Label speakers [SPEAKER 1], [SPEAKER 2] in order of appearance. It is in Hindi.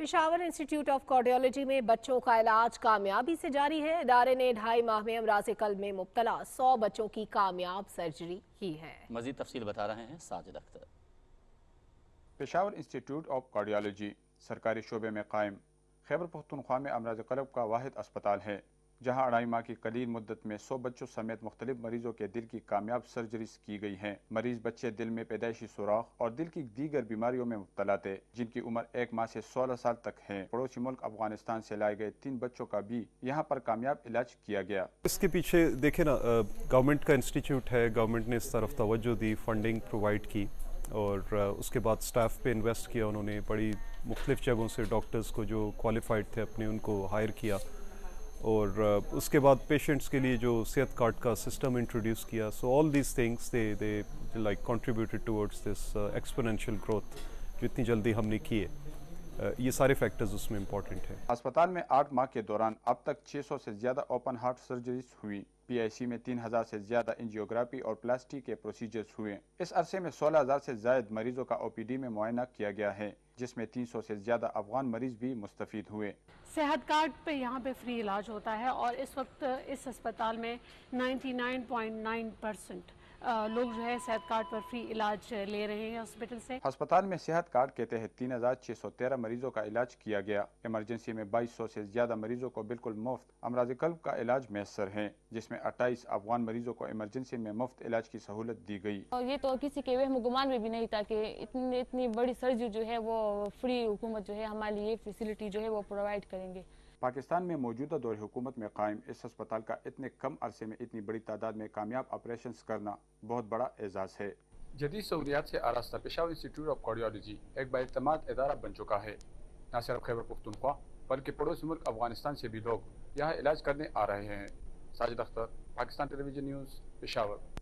[SPEAKER 1] पिशावर इंस्टीट्यूट ऑफ कार्डियोलॉजी में बच्चों का इलाज कामयाबी से जारी है इदारे ने ढाई माह में अमराज कल में मुबतला सौ बच्चों की कामयाब सर्जरी की है
[SPEAKER 2] मजीद तफसी बता रहे हैं Sajid Akhtar Peshawar Institute of Cardiology सरकारी शोबे में कायम खैबर पख्तनख्वा में अमराज कलब का वाद अस्पताल है जहां अढ़ाई माह की कलील मुद्दत में सौ बच्चों समेत मुख्तलि मरीजों के दिल की कामयाब सर्जरीज की गई हैं मरीज बच्चे दिल में पैदाइशी सुराख और दिल की दीगर बीमारियों में मुबतला थे जिनकी उम्र एक माह से सोलह साल तक है पड़ोसी मुल्क अफगानिस्तान से लाए गए तीन बच्चों का भी यहाँ पर कामयाब इलाज किया गया
[SPEAKER 3] इसके पीछे देखे ना गवर्नमेंट का इंस्टीट्यूट है गवर्नमेंट ने इस तरफ तो दी फंडिंग प्रोवाइड की और उसके बाद स्टाफ पे इन्वेस्ट किया उन्होंने बड़ी मुख्तलिफ़ जगहों से डॉक्टर्स को जो क्वालिफाइड थे अपने उनको हायर किया और उसके बाद पेशेंट्स के लिए जो सेहत कार्ड का सिस्टम इंट्रोड्यूस किया so all these things they they like contributed towards this exponential growth जितनी जल्दी हमने की है ये सारे फैक्टर्स उसमें इम्पोर्टेंट है
[SPEAKER 2] अस्पताल में आठ माह के दौरान अब तक 600 से ज़्यादा ओपन हार्ट सर्जरीज हुई पीआईसी में 3000 से ज़्यादा एंजियोग्राफी और प्लास्टिक के प्रोसीजर्स हुए इस अरसे में 16000 से ज्यादा मरीजों का ओपीडी में मुआयना किया गया है जिसमें 300 से ज़्यादा अफगान मरीज भी मुस्तफ़ हुए
[SPEAKER 1] सेहत कार्ड पे यहाँ पे फ्री इलाज होता है और इस वक्त इस अस्पताल में नाइन परसेंट लोग जो है सेहत कार्ड पर फ्री इलाज ले रहे हैं हॉस्पिटल से
[SPEAKER 2] अस्पताल में सेहत कार्ड के तहत तीन हजार छह सौ तेरह मरीजों का इलाज किया गया इमरजेंसी में बाईस सौ से ज्यादा मरीजों को बिल्कुल मुफ्त अमराज कल्ब का इलाज मैसर है जिसमे अट्ठाईस अफगान मरीजों को इमरजेंसी में मुफ्त इलाज की सहूलत दी गयी और
[SPEAKER 1] तो ये तो किसी के वह गुमान में भी नहीं था की इतनी इतनी बड़ी सर्जरी जो है वो फ्री हुकूमत जो है हमारे लिए फैसिलिटी जो है वो प्रोवाइड करेंगे
[SPEAKER 2] पाकिस्तान में मौजूदा दौर हुकूमत में कायम इस अस्पताल का इतने कम अरसे में इतनी बड़ी तादाद में कामयाब ऑपरेशन करना बहुत बड़ा एजाज़ है जदीद सहूलियात से आरास्ता पेशावर इंस्टीट्यूट ऑफ कार्डियोलॉजी एक बातमाद इदारा बन चुका है न सिर्फ खैबर पुख्तनख्वा बल्कि पड़ोसी मुल्क अफगानिस्तान से भी लोग यहाँ इलाज करने आ रहे हैं साजिद अख्तर पाकिस्तान टेलीविजन न्यूज़ पेशावर